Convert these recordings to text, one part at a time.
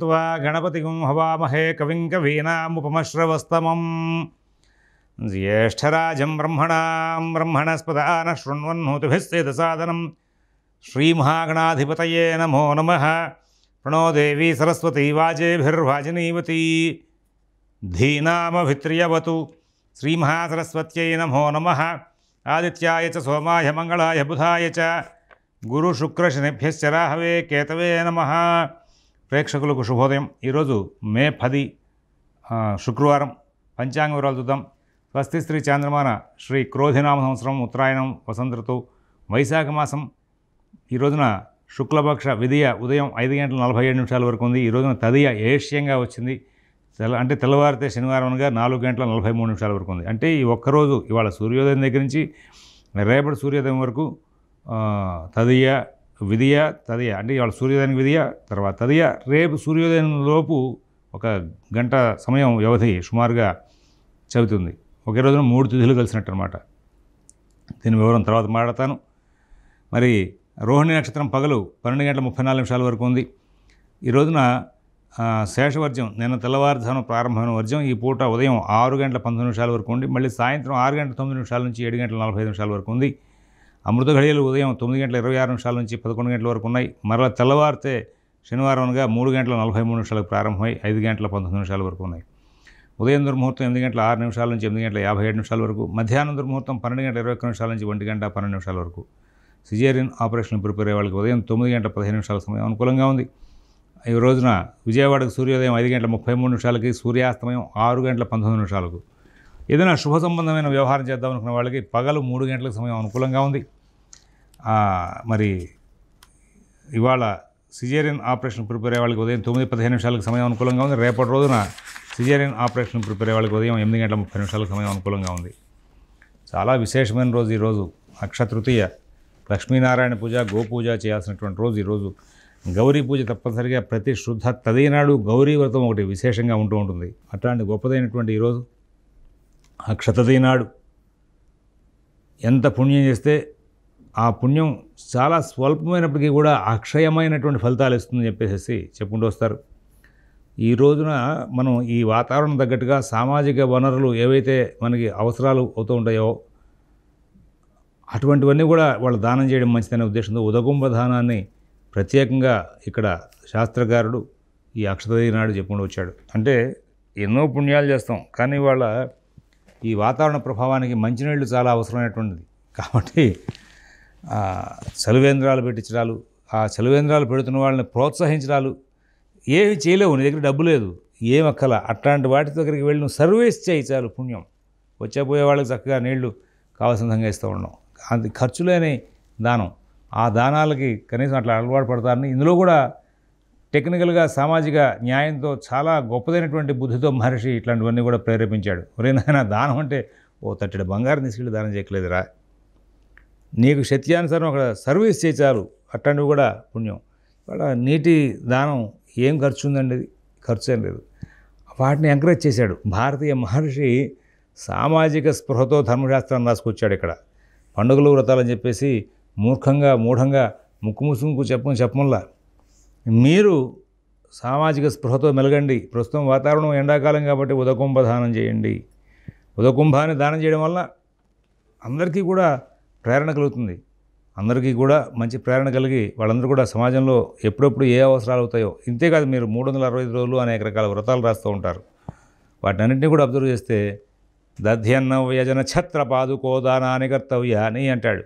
त्वा गणपतिगुं हवामहे कविं कवीनामुपमश्रवस्तमम् ज्येष्ठराजं ब्रह्मणां ब्रह्मणस्पदा न श्रीमहागणाधिपतये नमो नमः प्रणो देवी सरस्वती वाजेभिर्वाजिनीवती धीनामभित्र्यवतु श्रीमहासरस्वत्यै नमो नमः आदित्याय च सोमाय मङ्गलाय बुधाय च गुरुशुक्रशनिभ्यश्च राहवे केतवे नमः ప్రేక్షకులకు శుభోదయం ఈరోజు మే పది శుక్రవారం పంచాంగ వివరాలు చూద్దాం స్వస్తి శ్రీ చాంద్రమాన శ్రీ క్రోధినామ సంవత్సరం ఉత్తరాయణం వసంత ఋతు వైశాఖ మాసం ఈరోజున శుక్లపక్ష విధియ ఉదయం ఐదు గంటల నలభై ఏడు నిమిషాల వరకు ఉంది ఈ రోజున తదియ ఏష్యంగా వచ్చింది అంటే తెల్లవారితే శనివారంగా నాలుగు గంటల నలభై మూడు నిమిషాల వరకు ఉంది అంటే ఈ ఒక్కరోజు ఇవాళ సూర్యోదయం దగ్గర నుంచి రేపటి సూర్యోదయం వరకు తదియ విధియ తదియ అంటే ఇవాళ సూర్యోదయానికి విధియ తర్వాత తదియ రేపు సూర్యోదయం లోపు ఒక గంట సమయం వ్యవధి సుమారుగా చెబుతుంది ఒకే రోజున మూడు తిథులు కలిసినట్టు అనమాట దీని వివరం తర్వాత మాట్లాడతాను మరి రోహిణి నక్షత్రం పగలు పన్నెండు గంటల ముప్పై నాలుగు నిమిషాల వరకు ఉంది ఈ రోజున శేషవర్జం నిన్న తెల్లవారుధానం ప్రారంభమైన వర్జం ఈ పూట ఉదయం ఆరు గంటల పంతొమ్మిది నిమిషాల వరకు ఉంది మళ్ళీ సాయంత్రం ఆరు గంటల తొమ్మిది నిమిషాల నుంచి ఏడు గంటల నలభై నిమిషాల వరకు ఉంది అమృత ఘడియలు ఉదయం తొమ్మిది గంటల ఇరవై ఆరు నిమిషాల నుంచి పదకొండు గంటల వరకు ఉన్నాయి మరల తెల్లవారితే అనగా మూడు గంటల నలభై మూడు నిమిషాలకు ప్రారంభమై ఐదు గంటల పంతొమ్మిది నిమిషాల వరకు ఉన్నాయి ఉదయం దుర్ముహూర్తం ఎనిమిది గంటల ఆరు నిమిషాల నుంచి ఎనిమిది గంటల యాభై ఏడు నిమిషాల వరకు మధ్యాహ్నం దుర్ముహూర్తం పన్నెండు గంటల ఇరవై ఒక్క నిమిషాల నుంచి ఒంటి గంట పన్నెండు నిమిషాల వరకు సిజేరియన్ ఆపరేషన్ ప్రిపేర్ అయ్యే వాళ్ళకి ఉదయం తొమ్మిది గంటల పదిహేను నిమిషాల సమయం అనుకూలంగా ఉంది ఈ రోజున విజయవాడకు సూర్యోదయం ఐదు గంటల ముప్పై మూడు నిమిషాలకి సూర్యాస్తమయం ఆరు గంటల పంతొమ్మిది నిమిషాలకు ఏదైనా శుభ సంబంధమైన వ్యవహారం చేద్దాం అనుకున్న వాళ్ళకి పగలు మూడు గంటల సమయం అనుకూలంగా ఉంది మరి ఇవాళ సిజేరియన్ ఆపరేషన్ ప్రిపేర్ అయ్యే వాళ్ళకి ఉదయం తొమ్మిది పదిహేను నిమిషాలకు సమయం అనుకూలంగా ఉంది రేపటి రోజున సిజేరియన్ ఆపరేషన్ ప్రిపేర్ అయ్యే వాళ్ళకి ఉదయం ఎనిమిది గంటల ముప్పై నిమిషాలకు సమయం అనుకూలంగా ఉంది చాలా విశేషమైన రోజు ఈరోజు అక్షతృతీయ లక్ష్మీనారాయణ పూజ గోపూజ చేయాల్సినటువంటి రోజు ఈరోజు గౌరీ పూజ తప్పనిసరిగా ప్రతి శుద్ధ తదినాడు గౌరీ వ్రతం ఒకటి విశేషంగా ఉంటూ ఉంటుంది అట్లాంటి గొప్పదైనటువంటి ఈరోజు అక్షతది నాడు ఎంత పుణ్యం చేస్తే ఆ పుణ్యం చాలా స్వల్పమైనప్పటికీ కూడా అక్షయమైనటువంటి ఫలితాలు ఇస్తుందని చెప్పేసి చెప్పుకుంటూ వస్తారు ఈ రోజున మనం ఈ వాతావరణం తగ్గట్టుగా సామాజిక వనరులు ఏవైతే మనకి అవసరాలు అవుతూ ఉంటాయో అటువంటివన్నీ కూడా వాళ్ళు దానం చేయడం మంచిదనే ఉద్దేశంతో ఉదగుంబ దానాన్ని ప్రత్యేకంగా ఇక్కడ శాస్త్రకారుడు ఈ అక్షతది నాడు చెప్పుకుంటూ వచ్చాడు అంటే ఎన్నో పుణ్యాలు చేస్తాం కానీ వాళ్ళ ఈ వాతావరణ ప్రభావానికి మంచినీళ్ళు చాలా అవసరమైనటువంటిది కాబట్టి చలువేంద్రాలు పెట్టించడాలు ఆ చలువేంద్రాలు పెడుతున్న వాళ్ళని ప్రోత్సహించడాలు ఏమి చేయలేవు నీ దగ్గర డబ్బు లేదు ఏం అక్కల అట్లాంటి వాటి దగ్గరికి వెళ్ళి నువ్వు సర్వీస్ చేయి చాలు పుణ్యం వచ్చేపోయే వాళ్ళకి చక్కగా నీళ్లు కావాల్సిన విధంగా ఇస్తూ ఉన్నాం అది ఖర్చులేని దానం ఆ దానాలకి కనీసం అట్లా అలవాటు పడతారని ఇందులో కూడా టెక్నికల్గా సామాజిక న్యాయంతో చాలా గొప్పదైనటువంటి బుద్ధితో మహర్షి ఇట్లాంటివన్నీ కూడా ప్రేరేపించాడు ఒరేనాయన దానం అంటే ఓ తట్టడి బంగారం తీసుకెళ్ళి దానం చేయట్లేదురా నీకు శత్యానుసారం ఒక సర్వీస్ చేశారు అట్లాంటివి కూడా పుణ్యం ఇవాళ నీటి దానం ఏం ఖర్చు ఉందండి ఖర్చు ఏం లేదు వాటిని ఎంకరేజ్ చేశాడు భారతీయ మహర్షి సామాజిక స్పృహతో ధర్మశాస్త్రాన్ని రాసుకొచ్చాడు ఇక్కడ పండుగలు వ్రతాలని చెప్పేసి మూర్ఖంగా మూఢంగా ముక్కు ముసుముకు చెప్పని చెప్పంలా మీరు సామాజిక స్పృహతో మెలగండి ప్రస్తుతం వాతావరణం ఎండాకాలం కాబట్టి ఉదకుంభ దానం చేయండి ఉదకుంభాన్ని దానం చేయడం వల్ల అందరికీ కూడా ప్రేరణ కలుగుతుంది అందరికీ కూడా మంచి ప్రేరణ కలిగి వాళ్ళందరూ కూడా సమాజంలో ఎప్పుడెప్పుడు ఏ అవసరాలు అవుతాయో ఇంతేకాదు మీరు మూడు వందల అరవై రోజులు అనేక రకాల వ్రతాలు రాస్తూ ఉంటారు అన్నింటినీ కూడా అబ్జర్వ్ చేస్తే దధ్యన్న వ్యజన ఛత్ర కర్తవ్య అని అంటాడు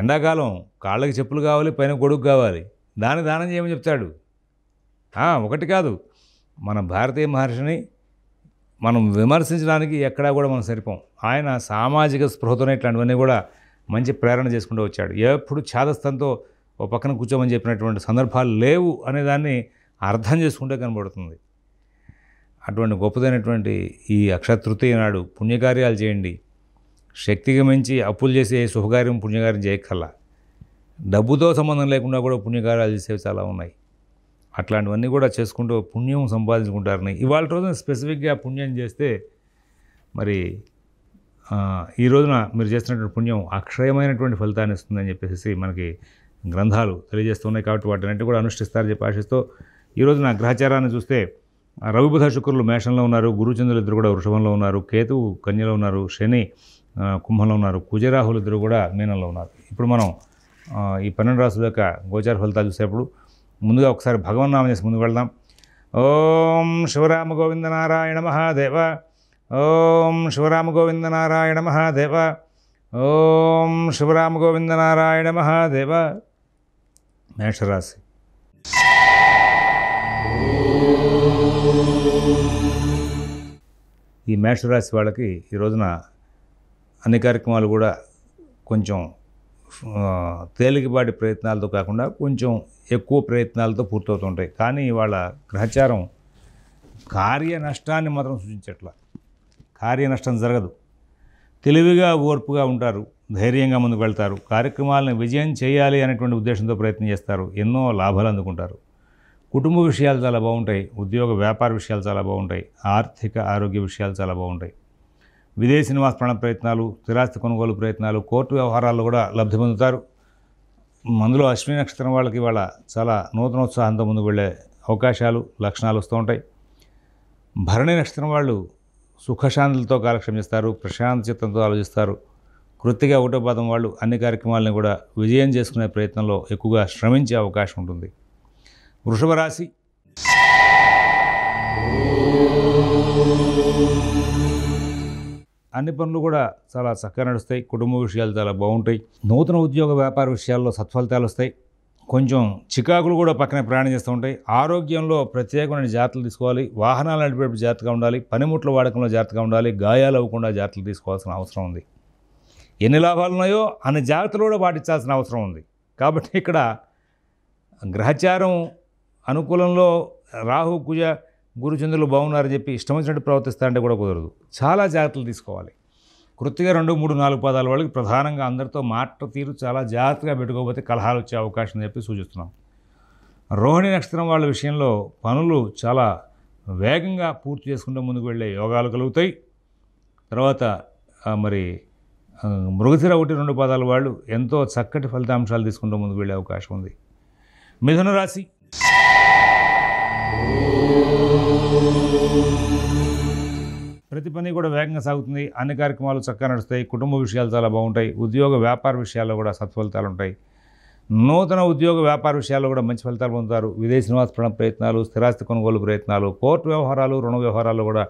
ఎండాకాలం కాళ్ళకి చెప్పులు కావాలి పైన గొడుగు కావాలి దాని దానం చేయమని చెప్తాడు ఒకటి కాదు మన భారతీయ మహర్షిని మనం విమర్శించడానికి ఎక్కడా కూడా మనం సరిపోం ఆయన సామాజిక స్పృహతోనే ఇట్లాంటివన్నీ కూడా మంచి ప్రేరణ చేసుకుంటూ వచ్చాడు ఎప్పుడు ఛాదస్థంతో ఓ పక్కన కూర్చోమని చెప్పినటువంటి సందర్భాలు లేవు అనేదాన్ని అర్థం చేసుకుంటే కనబడుతుంది అటువంటి గొప్పదైనటువంటి ఈ అక్షతృతీయ నాడు పుణ్యకార్యాలు చేయండి శక్తికి మించి అప్పులు చేసే శుభకార్యం పుణ్యకార్యం చేయక్కల్లా డబ్బుతో సంబంధం లేకుండా కూడా పుణ్యకార్యాలు చేసేవి చాలా ఉన్నాయి అట్లాంటివన్నీ కూడా చేసుకుంటూ పుణ్యం సంపాదించుకుంటారని ఇవాళ రోజున స్పెసిఫిక్గా పుణ్యం చేస్తే మరి ఈ రోజున మీరు చేస్తున్నటువంటి పుణ్యం అక్షయమైనటువంటి ఫలితాన్ని ఇస్తుందని చెప్పేసి మనకి గ్రంథాలు తెలియజేస్తున్నాయి కాబట్టి వాటిని కూడా అనుష్టిస్తారు చెప్పి ఆశిస్తూ ఈ రోజున గ్రహచారాన్ని చూస్తే రవిబుధ శుక్రులు మేషంలో ఉన్నారు గురుచంద్రులు ఇద్దరు కూడా వృషభంలో ఉన్నారు కేతువు కన్యలో ఉన్నారు శని కుంభంలో ఉన్నారు కుజరాహులు ఇద్దరు కూడా మీనంలో ఉన్నారు ఇప్పుడు మనం ఈ పన్నెండు రాసుల యొక్క గోచార ఫలితాలు చూసేప్పుడు ముందుగా ఒకసారి భగవన్ నామం చేసి ముందుకు వెళ్దాం ఓం శివరామ గోవింద నారాయణ మహాదేవ ఓం శివరామ గోవింద నారాయణ మహాదేవ ఓం శివరామ గోవింద నారాయణ మహాదేవ మేషరాశి ఈ మేషరాశి వాళ్ళకి ఈ రోజున అన్ని కార్యక్రమాలు కూడా కొంచెం తేలికపాటి ప్రయత్నాలతో కాకుండా కొంచెం ఎక్కువ ప్రయత్నాలతో పూర్తవుతుంటాయి కానీ ఇవాళ గ్రహచారం కార్య నష్టాన్ని మాత్రం సూచించట్ల కార్య నష్టం జరగదు తెలివిగా ఓర్పుగా ఉంటారు ధైర్యంగా ముందుకు వెళ్తారు కార్యక్రమాలను విజయం చేయాలి అనేటువంటి ఉద్దేశంతో ప్రయత్నం చేస్తారు ఎన్నో లాభాలు అందుకుంటారు కుటుంబ విషయాలు చాలా బాగుంటాయి ఉద్యోగ వ్యాపార విషయాలు చాలా బాగుంటాయి ఆర్థిక ఆరోగ్య విషయాలు చాలా బాగుంటాయి విదేశీ నివాసపరణ ప్రయత్నాలు స్థిరాస్తి కొనుగోలు ప్రయత్నాలు కోర్టు వ్యవహారాల్లో కూడా లబ్ధి పొందుతారు మందులో అశ్విని నక్షత్రం వాళ్ళకి వాళ్ళ చాలా నూతనోత్సాహంతో ముందుకు వెళ్ళే అవకాశాలు లక్షణాలు వస్తూ ఉంటాయి భరణి నక్షత్రం వాళ్ళు సుఖశాంతులతో కాలక్షమిస్తారు ప్రశాంత చిత్తంతో ఆలోచిస్తారు కృతిగా ఒకటో పాదం వాళ్ళు అన్ని కార్యక్రమాలను కూడా విజయం చేసుకునే ప్రయత్నంలో ఎక్కువగా శ్రమించే అవకాశం ఉంటుంది వృషభ రాశి అన్ని పనులు కూడా చాలా చక్కగా నడుస్తాయి కుటుంబ విషయాలు చాలా బాగుంటాయి నూతన ఉద్యోగ వ్యాపార విషయాల్లో సత్ఫలితాలు వస్తాయి కొంచెం చికాకులు కూడా పక్కనే ప్రయాణం చేస్తూ ఉంటాయి ఆరోగ్యంలో ప్రత్యేకమైన జాగ్రత్తలు తీసుకోవాలి వాహనాలు నడిపేటప్పుడు జాగ్రత్తగా ఉండాలి పనిముట్ల వాడకంలో జాగ్రత్తగా ఉండాలి గాయాలు అవ్వకుండా జాగ్రత్తలు తీసుకోవాల్సిన అవసరం ఉంది ఎన్ని లాభాలు ఉన్నాయో అన్ని జాగ్రత్తలు కూడా పాటించాల్సిన అవసరం ఉంది కాబట్టి ఇక్కడ గ్రహచారం అనుకూలంలో రాహు కుజ గురుచంద్రులు బాగున్నారని చెప్పి ఇష్టం వచ్చినట్టు ప్రవర్తిస్తా అంటే కూడా కుదరదు చాలా జాగ్రత్తలు తీసుకోవాలి కృతిగా రెండు మూడు నాలుగు పదాల వాళ్ళకి ప్రధానంగా అందరితో మాట తీరు చాలా జాగ్రత్తగా పెట్టుకోకపోతే కలహాలు వచ్చే అవకాశం చెప్పి సూచిస్తున్నాం రోహిణి నక్షత్రం వాళ్ళ విషయంలో పనులు చాలా వేగంగా పూర్తి చేసుకుంటూ ముందుకు వెళ్ళే యోగాలు కలుగుతాయి తర్వాత మరి మృగశిర ఒకటి రెండు పదాల వాళ్ళు ఎంతో చక్కటి ఫలితాంశాలు తీసుకుంటూ ముందుకు వెళ్ళే అవకాశం ఉంది మిథున రాశి ప్రతి పని కూడా వేగంగా సాగుతుంది అన్ని కార్యక్రమాలు చక్కగా నడుస్తాయి కుటుంబ విషయాలు చాలా బాగుంటాయి ఉద్యోగ వ్యాపార విషయాల్లో కూడా సత్ఫలితాలు ఉంటాయి నూతన ఉద్యోగ వ్యాపార విషయాల్లో కూడా మంచి ఫలితాలు పొందుతారు విదేశీ నివాస ప్రయత్నాలు స్థిరాస్తి కొనుగోలు ప్రయత్నాలు కోర్టు వ్యవహారాలు రుణ వ్యవహారాలు కూడా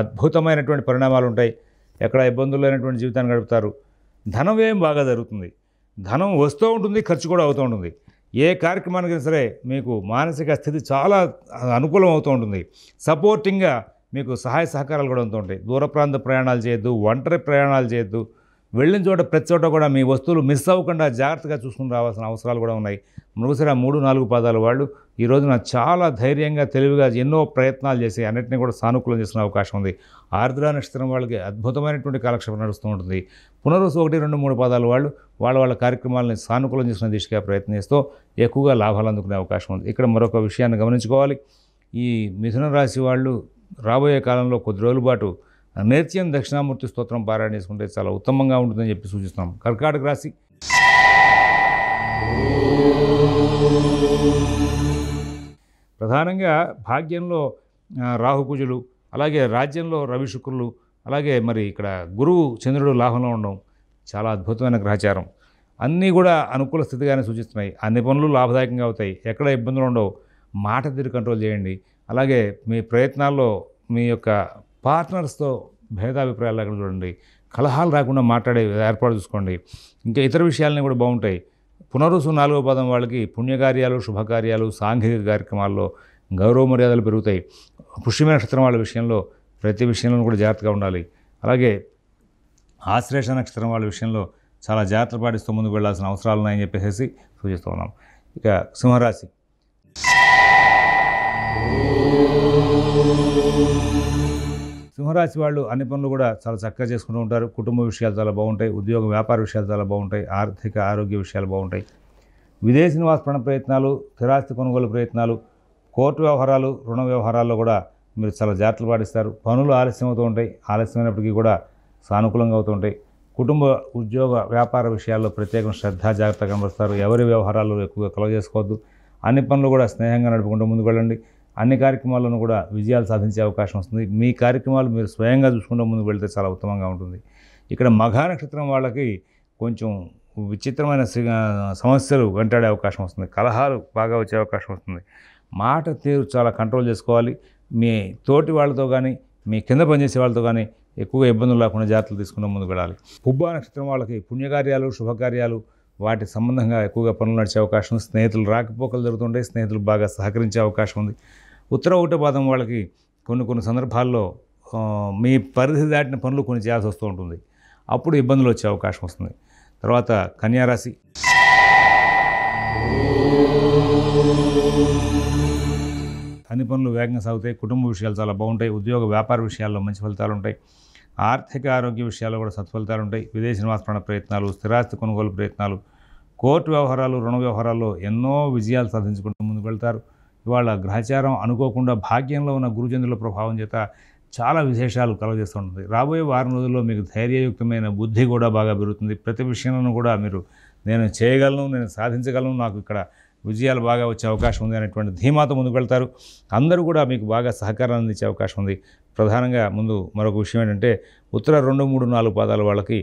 అద్భుతమైనటువంటి పరిణామాలు ఉంటాయి ఎక్కడ ఇబ్బందులు లేనటువంటి జీవితాన్ని గడుపుతారు ధనం వ్యయం బాగా జరుగుతుంది ధనం వస్తూ ఉంటుంది ఖర్చు కూడా అవుతూ ఉంటుంది ఏ కార్యక్రమానికి సరే మీకు మానసిక స్థితి చాలా అనుకూలం అవుతూ ఉంటుంది సపోర్టింగ్గా మీకు సహాయ సహకారాలు కూడా ఉంటాయి దూర ప్రాంత ప్రయాణాలు చేయొద్దు ఒంటరి ప్రయాణాలు చేయొద్దు వెళ్ళిన చోట ప్రతి చోట కూడా మీ వస్తువులు మిస్ అవ్వకుండా జాగ్రత్తగా చూసుకుని రావాల్సిన అవసరాలు కూడా ఉన్నాయి మృగశిరా మూడు నాలుగు పాదాల వాళ్ళు ఈ రోజున చాలా ధైర్యంగా తెలివిగా ఎన్నో ప్రయత్నాలు చేసి అన్నింటినీ కూడా సానుకూలం చేసిన అవకాశం ఉంది ఆర్ద్ర నక్షత్రం వాళ్ళకి అద్భుతమైనటువంటి కాలక్షేపం నడుస్తూ ఉంటుంది పునరుసు ఒకటి రెండు మూడు పదాలు వాళ్ళు వాళ్ళ వాళ్ళ కార్యక్రమాలను సానుకూలం చేసిన దిశగా ప్రయత్నిస్తూ ఎక్కువగా లాభాలు అందుకునే అవకాశం ఉంది ఇక్కడ మరొక విషయాన్ని గమనించుకోవాలి ఈ మిథున రాశి వాళ్ళు రాబోయే కాలంలో కొద్ది రోజుల పాటు నేత్యం దక్షిణామూర్తి స్తోత్రం పారాయణ చేసుకుంటే చాలా ఉత్తమంగా ఉంటుందని చెప్పి సూచిస్తున్నాం కర్కాటక రాశి ప్రధానంగా భాగ్యంలో రాహుకుజులు అలాగే రాజ్యంలో రవిశుక్రులు అలాగే మరి ఇక్కడ గురువు చంద్రుడు లాభంలో ఉండడం చాలా అద్భుతమైన గ్రహచారం అన్నీ కూడా అనుకూల స్థితిగానే సూచిస్తున్నాయి అన్ని పనులు లాభదాయకంగా అవుతాయి ఎక్కడ ఇబ్బందులు ఉండవు మాట తీరు కంట్రోల్ చేయండి అలాగే మీ ప్రయత్నాల్లో మీ యొక్క పార్ట్నర్స్తో భేదాభిప్రాయాలు లేకుండా చూడండి కలహాలు రాకుండా మాట్లాడే ఏర్పాటు చూసుకోండి ఇంకా ఇతర విషయాలని కూడా బాగుంటాయి పునరుసు నాలుగో పదం వాళ్ళకి పుణ్యకార్యాలు శుభకార్యాలు సాంఘిక కార్యక్రమాల్లో గౌరవ మర్యాదలు పెరుగుతాయి పుష్యమైన నక్షత్రం వాళ్ళ విషయంలో ప్రతి విషయంలో కూడా జాగ్రత్తగా ఉండాలి అలాగే ఆశ్రేష నక్షత్రం వాళ్ళ విషయంలో చాలా జాగ్రత్త పాటిస్తూ ముందుకు వెళ్లాల్సిన అవసరాలు ఉన్నాయని చెప్పేసి సూచిస్తూ ఉన్నాం ఇక సింహరాశి సింహరాశి వాళ్ళు అన్ని పనులు కూడా చాలా చక్కగా చేసుకుంటూ ఉంటారు కుటుంబ విషయాలు చాలా బాగుంటాయి ఉద్యోగ వ్యాపార విషయాలు చాలా బాగుంటాయి ఆర్థిక ఆరోగ్య విషయాలు బాగుంటాయి విదేశీ నివాస ప్రయత్నాలు స్థిరాస్తి కొనుగోలు ప్రయత్నాలు కోర్టు వ్యవహారాలు రుణ వ్యవహారాల్లో కూడా మీరు చాలా జాగ్రత్తలు పాటిస్తారు పనులు ఆలస్యం అవుతూ ఉంటాయి ఆలస్యమైనప్పటికీ కూడా సానుకూలంగా అవుతూ ఉంటాయి కుటుంబ ఉద్యోగ వ్యాపార విషయాల్లో ప్రత్యేకంగా శ్రద్ధ జాగ్రత్త కనబరుస్తారు ఎవరి వ్యవహారాలు ఎక్కువగా కలవ చేసుకోవద్దు అన్ని పనులు కూడా స్నేహంగా నడుపుకుంటూ ముందుకు వెళ్ళండి అన్ని కార్యక్రమాలను కూడా విజయాలు సాధించే అవకాశం వస్తుంది మీ కార్యక్రమాలు మీరు స్వయంగా చూసుకుంటూ ముందుకు వెళ్తే చాలా ఉత్తమంగా ఉంటుంది ఇక్కడ మఘా నక్షత్రం వాళ్ళకి కొంచెం విచిత్రమైన సమస్యలు వెంటాడే అవకాశం వస్తుంది కలహాలు బాగా వచ్చే అవకాశం వస్తుంది మాట తీరు చాలా కంట్రోల్ చేసుకోవాలి మీ తోటి వాళ్ళతో కానీ మీ కింద పనిచేసే వాళ్ళతో కానీ ఎక్కువ ఇబ్బందులు లేకుండా జాగ్రత్తలు తీసుకున్న ముందుకు వెళ్ళాలి పుబ్బ నక్షత్రం వాళ్ళకి పుణ్యకార్యాలు శుభకార్యాలు వాటి సంబంధంగా ఎక్కువగా పనులు నడిచే అవకాశం స్నేహితులు రాకపోకలు జరుగుతుంటాయి స్నేహితులు బాగా సహకరించే అవకాశం ఉంది ఉత్తర ఊటపాదం పాదం వాళ్ళకి కొన్ని కొన్ని సందర్భాల్లో మీ పరిధి దాటిన పనులు కొన్ని చేయాల్సి వస్తూ ఉంటుంది అప్పుడు ఇబ్బందులు వచ్చే అవకాశం వస్తుంది తర్వాత కన్యారాశి అన్ని పనులు వేగంగా సాగుతాయి కుటుంబ విషయాలు చాలా బాగుంటాయి ఉద్యోగ వ్యాపార విషయాల్లో మంచి ఫలితాలు ఉంటాయి ఆర్థిక ఆరోగ్య విషయాల్లో కూడా సత్ఫలితాలు ఉంటాయి విదేశ నివాసపరణ ప్రయత్నాలు స్థిరాస్తి కొనుగోలు ప్రయత్నాలు కోర్టు వ్యవహారాలు రుణ వ్యవహారాల్లో ఎన్నో విజయాలు సాధించుకుంటూ ముందుకు వెళ్తారు ఇవాళ గ్రహచారం అనుకోకుండా భాగ్యంలో ఉన్న గురుజనుల ప్రభావం చేత చాలా విశేషాలు కలగజేస్తుంటుంది రాబోయే వారం రోజుల్లో మీకు ధైర్యయుక్తమైన బుద్ధి కూడా బాగా పెరుగుతుంది ప్రతి విషయాలను కూడా మీరు నేను చేయగలను నేను సాధించగలను నాకు ఇక్కడ విజయాలు బాగా వచ్చే అవకాశం ఉంది అనేటువంటి ధీమాతో ముందుకు వెళ్తారు అందరూ కూడా మీకు బాగా సహకారం అందించే అవకాశం ఉంది ప్రధానంగా ముందు మరొక విషయం ఏంటంటే ఉత్తర రెండు మూడు నాలుగు పాదాల వాళ్ళకి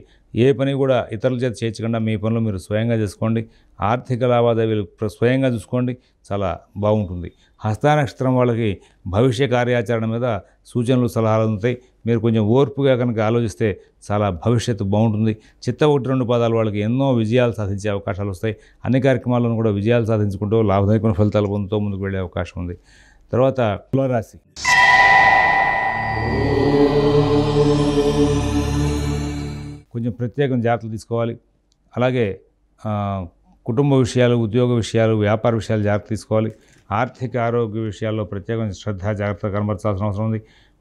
ఏ పని కూడా ఇతరుల చేత చేర్చకుండా మీ పనులు మీరు స్వయంగా చేసుకోండి ఆర్థిక లావాదేవీలు స్వయంగా చూసుకోండి చాలా బాగుంటుంది హస్తానక్షత్రం వాళ్ళకి భవిష్య కార్యాచరణ మీద సూచనలు సలహాలు ఉంటాయి మీరు కొంచెం ఓర్పుగా కనుక ఆలోచిస్తే చాలా భవిష్యత్తు బాగుంటుంది చిత్త ఒకటి రెండు పాదాలు వాళ్ళకి ఎన్నో విజయాలు సాధించే అవకాశాలు వస్తాయి అన్ని కార్యక్రమాలను కూడా విజయాలు సాధించుకుంటూ లాభదాయకమైన ఫలితాలు పొందుతూ ముందుకు వెళ్ళే అవకాశం ఉంది తర్వాత కులరాశి కొంచెం ప్రత్యేకం జాగ్రత్తలు తీసుకోవాలి అలాగే కుటుంబ విషయాలు ఉద్యోగ విషయాలు వ్యాపార విషయాలు జాగ్రత్త తీసుకోవాలి ఆర్థిక ఆరోగ్య విషయాల్లో ప్రత్యేకమైన శ్రద్ధ జాగ్రత్త కనబరచాల్సిన అవసరం ఉంది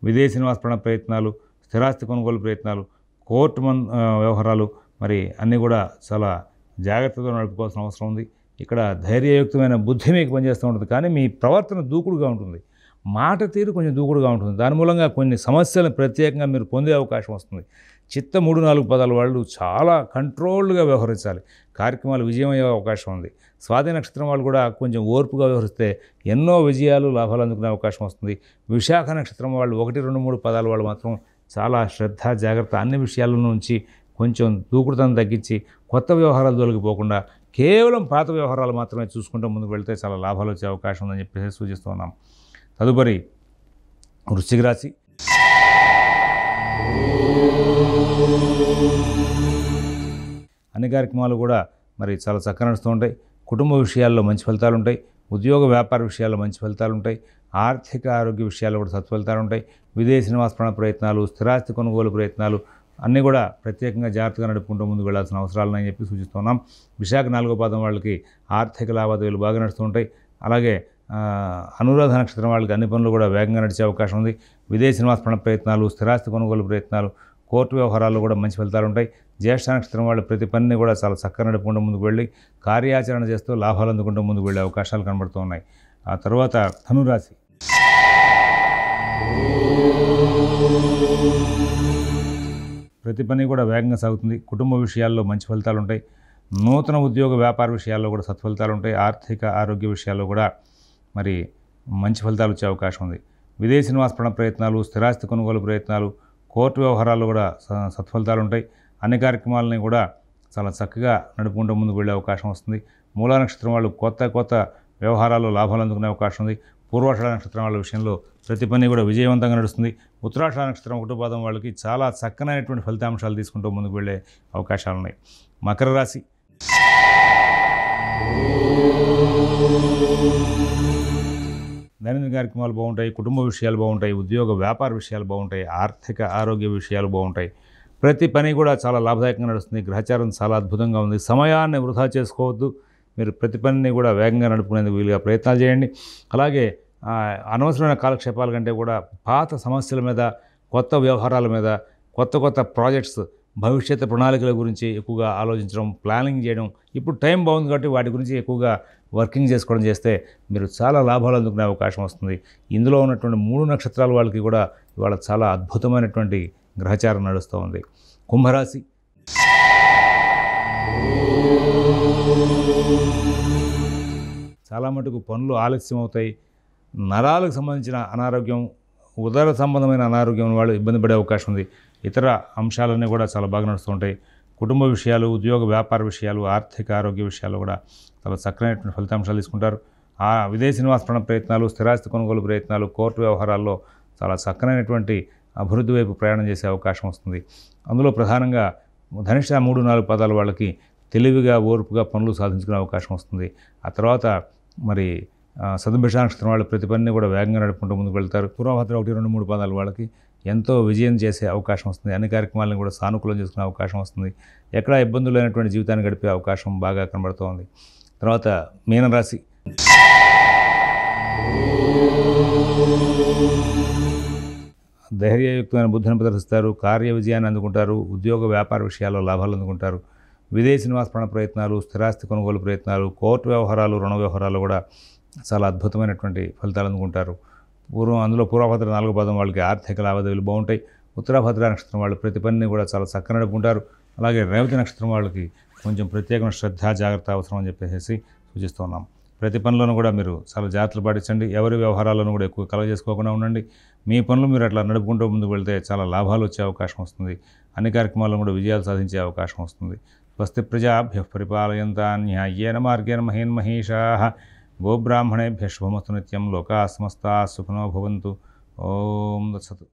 విదేశీ నివాసపణ ప్రయత్నాలు స్థిరాస్తి కొనుగోలు ప్రయత్నాలు కోర్టు మన్ వ్యవహారాలు మరి అన్నీ కూడా చాలా జాగ్రత్తతో నడుపుకోవాల్సిన అవసరం ఉంది ఇక్కడ ధైర్యయుక్తమైన బుద్ధి మీకు పనిచేస్తూ ఉంటుంది కానీ మీ ప్రవర్తన దూకుడుగా ఉంటుంది మాట తీరు కొంచెం దూకుడుగా ఉంటుంది దాని మూలంగా కొన్ని సమస్యలను ప్రత్యేకంగా మీరు పొందే అవకాశం వస్తుంది చిత్త మూడు నాలుగు పదాల వాళ్ళు చాలా కంట్రోల్డ్గా వ్యవహరించాలి కార్యక్రమాలు విజయం అయ్యే అవకాశం ఉంది స్వాతి నక్షత్రం వాళ్ళు కూడా కొంచెం ఓర్పుగా వ్యవహరిస్తే ఎన్నో విజయాలు లాభాలు అందుకునే అవకాశం వస్తుంది విశాఖ నక్షత్రం వాళ్ళు ఒకటి రెండు మూడు పదాల వాళ్ళు మాత్రం చాలా శ్రద్ధ జాగ్రత్త అన్ని విషయాల నుంచి కొంచెం దూకుడుతనం తగ్గించి కొత్త వ్యవహారాలు తొలగిపోకుండా కేవలం పాత వ్యవహారాలు మాత్రమే చూసుకుంటూ ముందుకు వెళ్తే చాలా లాభాలు వచ్చే అవకాశం ఉందని చెప్పేసి సూచిస్తున్నాం తదుపరి వృశ్చిక రాశి అన్ని కార్యక్రమాలు కూడా మరి చాలా చక్కగా నడుస్తూ ఉంటాయి కుటుంబ విషయాల్లో మంచి ఫలితాలు ఉంటాయి ఉద్యోగ వ్యాపార విషయాల్లో మంచి ఫలితాలు ఉంటాయి ఆర్థిక ఆరోగ్య విషయాల్లో కూడా సత్ఫలితాలు ఉంటాయి విదేశీ నివాసపరణ ప్రయత్నాలు స్థిరాస్తి కొనుగోలు ప్రయత్నాలు అన్నీ కూడా ప్రత్యేకంగా జాగ్రత్తగా నడుపుకుంటూ ముందుకు వెళ్లాల్సిన అవసరాలని చెప్పి సూచిస్తున్నాం విశాఖ నాలుగో పాదం వాళ్ళకి ఆర్థిక లావాదేవీలు బాగా నడుస్తూ ఉంటాయి అలాగే అనురాధ నక్షత్రం వాళ్ళకి అన్ని పనులు కూడా వేగంగా నడిచే అవకాశం ఉంది విదేశీ నివాసపణ ప్రయత్నాలు స్థిరాస్తి కొనుగోలు ప్రయత్నాలు కోర్టు వ్యవహారాల్లో కూడా మంచి ఫలితాలు ఉంటాయి జ్యేష్ఠ నక్షత్రం వాళ్ళు ప్రతి పనిని కూడా చాలా చక్కగా నడుపుకుంటూ ముందుకు వెళ్ళి కార్యాచరణ చేస్తూ లాభాలు అందుకుంటూ ముందుకు వెళ్ళే అవకాశాలు కనబడుతూ ఉన్నాయి ఆ తర్వాత ధనురాశి ప్రతి పని కూడా వేగంగా సాగుతుంది కుటుంబ విషయాల్లో మంచి ఫలితాలు ఉంటాయి నూతన ఉద్యోగ వ్యాపార విషయాల్లో కూడా సత్ఫలితాలు ఉంటాయి ఆర్థిక ఆరోగ్య విషయాల్లో కూడా మరి మంచి ఫలితాలు వచ్చే అవకాశం ఉంది విదేశీ నివాసపడ ప్రయత్నాలు స్థిరాస్తి కొనుగోలు ప్రయత్నాలు కోర్టు వ్యవహారాలు కూడా సత్ఫలితాలు ఉంటాయి అన్ని కార్యక్రమాలని కూడా చాలా చక్కగా నడుపుకుంటూ ముందుకు వెళ్ళే అవకాశం వస్తుంది మూలా నక్షత్రం వాళ్ళు కొత్త కొత్త వ్యవహారాల్లో లాభాలు అందుకునే అవకాశం ఉంది పూర్వాషాఢ నక్షత్రం వాళ్ళ విషయంలో ప్రతి పని కూడా విజయవంతంగా నడుస్తుంది ఉత్తరాషాఢ నక్షత్రం కుటుంబాదం వాళ్ళకి చాలా చక్కనైనటువంటి ఫలితాంశాలు తీసుకుంటూ ముందుకు వెళ్ళే అవకాశాలు ఉన్నాయి మకర రాశి దైనందిన కార్యక్రమాలు బాగుంటాయి కుటుంబ విషయాలు బాగుంటాయి ఉద్యోగ వ్యాపార విషయాలు బాగుంటాయి ఆర్థిక ఆరోగ్య విషయాలు బాగుంటాయి ప్రతి పని కూడా చాలా లాభదాయకంగా నడుస్తుంది గ్రహచారం చాలా అద్భుతంగా ఉంది సమయాన్ని వృధా చేసుకోవద్దు మీరు ప్రతి పనిని కూడా వేగంగా నడుపుకునేందుకు వీలుగా ప్రయత్నాలు చేయండి అలాగే అనవసరమైన కాలక్షేపాల కంటే కూడా పాత సమస్యల మీద కొత్త వ్యవహారాల మీద కొత్త కొత్త ప్రాజెక్ట్స్ భవిష్యత్ ప్రణాళికల గురించి ఎక్కువగా ఆలోచించడం ప్లానింగ్ చేయడం ఇప్పుడు టైం బాగుంది కాబట్టి వాటి గురించి ఎక్కువగా వర్కింగ్ చేసుకోవడం చేస్తే మీరు చాలా లాభాలు అందుకునే అవకాశం వస్తుంది ఇందులో ఉన్నటువంటి మూడు నక్షత్రాల వాళ్ళకి కూడా ఇవాళ చాలా అద్భుతమైనటువంటి గ్రహచారం నడుస్తూ ఉంది కుంభరాశి చాలా మటుకు పనులు ఆలస్యం అవుతాయి నరాలకు సంబంధించిన అనారోగ్యం ఉదర సంబంధమైన అనారోగ్యం వాళ్ళు ఇబ్బంది పడే అవకాశం ఉంది ఇతర అంశాలన్నీ కూడా చాలా బాగా నడుస్తుంటాయి కుటుంబ విషయాలు ఉద్యోగ వ్యాపార విషయాలు ఆర్థిక ఆరోగ్య విషయాలు కూడా చాలా చక్కనైనటువంటి ఫలితాంశాలు తీసుకుంటారు ఆ విదేశీ నివాసపణ ప్రయత్నాలు స్థిరాస్తి కొనుగోలు ప్రయత్నాలు కోర్టు వ్యవహారాల్లో చాలా చక్కనైనటువంటి అభివృద్ధి వైపు ప్రయాణం చేసే అవకాశం వస్తుంది అందులో ప్రధానంగా ధనిష్ట మూడు నాలుగు పదాల వాళ్ళకి తెలివిగా ఓర్పుగా పనులు సాధించుకునే అవకాశం వస్తుంది ఆ తర్వాత మరి సదంభిషా నక్షత్రం వాళ్ళు ప్రతి పనిని కూడా వేగంగా నడుపుకుంటూ ముందుకు వెళ్తారు పూర్వభద్ర ఒకటి రెండు మూడు పదాలు వాళ్ళకి ఎంతో విజయం చేసే అవకాశం వస్తుంది అన్ని కార్యక్రమాలను కూడా సానుకూలం చేసుకునే అవకాశం వస్తుంది ఎక్కడా ఇబ్బందులు లేనటువంటి జీవితాన్ని గడిపే అవకాశం బాగా కనబడుతోంది తర్వాత మీనరాశి ధైర్యయుక్తమైన బుద్ధిని ప్రదర్శిస్తారు కార్య విజయాన్ని అందుకుంటారు ఉద్యోగ వ్యాపార విషయాల్లో లాభాలు అందుకుంటారు విదేశీ నివాసపణ ప్రయత్నాలు స్థిరాస్తి కొనుగోలు ప్రయత్నాలు కోర్టు వ్యవహారాలు రుణ వ్యవహారాలు కూడా చాలా అద్భుతమైనటువంటి ఫలితాలు అందుకుంటారు పూర్వం అందులో పూర్వభద్ర నాలుగు పదం వాళ్ళకి ఆర్థిక లావాదేవీలు బాగుంటాయి ఉత్తరాభద్ర నక్షత్రం వాళ్ళు ప్రతి పనిని కూడా చాలా చక్క నడుపుకుంటారు అలాగే రేవతి నక్షత్రం వాళ్ళకి కొంచెం ప్రత్యేకమైన శ్రద్ధ జాగ్రత్త అవసరం అని చెప్పేసి సూచిస్తున్నాం ప్రతి పనిలోనూ కూడా మీరు చాలా జాగ్రత్తలు పాటించండి ఎవరి వ్యవహారాల్లోనూ కూడా ఎక్కువ కలవ చేసుకోకుండా ఉండండి మీ పనులు మీరు అట్లా నడుపుకుంటూ ముందుకు వెళ్తే చాలా లాభాలు వచ్చే అవకాశం వస్తుంది అన్ని కార్యక్రమాల్లో కూడా విజయాలు సాధించే అవకాశం వస్తుంది స్వస్తి ప్రజాభ్య పరిపాలయంతా న్యాయేన మార్గేణ మహేన్ మహేషా ગોબ્રાહ્મણેભ્ય શુભમસ્તુનિત્યમ લોકા સમસ્તા સુખનો ભવંતુ ઓમ દત્સતુ